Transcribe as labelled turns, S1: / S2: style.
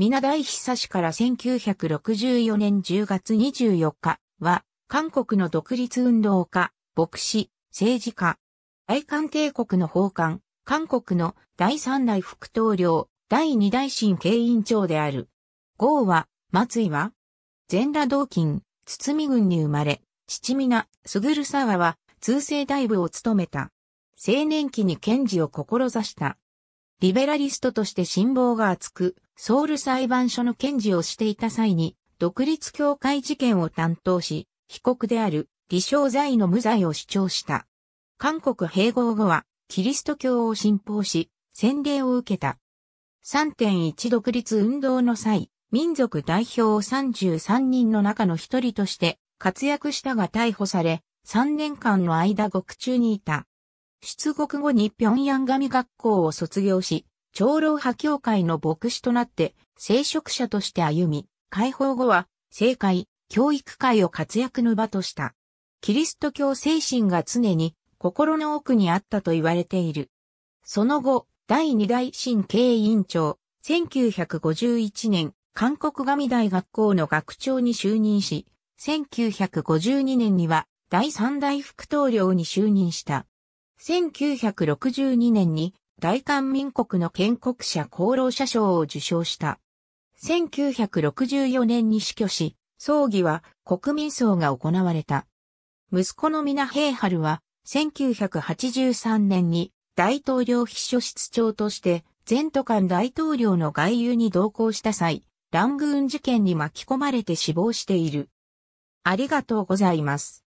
S1: 皆
S2: 大久氏から1964年10月24日は、韓国の独立運動家、牧師、政治家、大韓帝国の奉還、韓国の第三代副統領、第二代新経委員長である。郷は、松井は、全羅道金、堤郡に生まれ、父皆、すぐるは、通世大部を務めた。青年期に賢治を志した。リベラリストとして辛抱が厚く、ソウル裁判所の検事をしていた際に、独立協会事件を担当し、被告である李承罪の無罪を主張した。韓国併合後は、キリスト教を信奉し、洗礼を受けた。3.1独立運動の際、民族代表33人の中の一人として活躍したが逮捕され、3年間の間獄中にいた。出国後に平壌神学校を卒業し、長老派教会の牧師となって、聖職者として歩み、解放後は、政界、教育界を活躍の場とした。キリスト教精神が常に心の奥にあったと言われている。その後、第二大新経委員長、1951年、韓国神大学校の学長に就任し、1952年には第三大副統領に就任した。1962年に大韓民国の建国者功労者賞を受賞した。1964年に死去し、葬儀は国民葬が行われた。息子の皆平春は、1983年に大統領秘書室長として前都間大統領の外遊に同行した際、ラングーン事件に巻き込まれて死亡している。ありがとうございま
S1: す。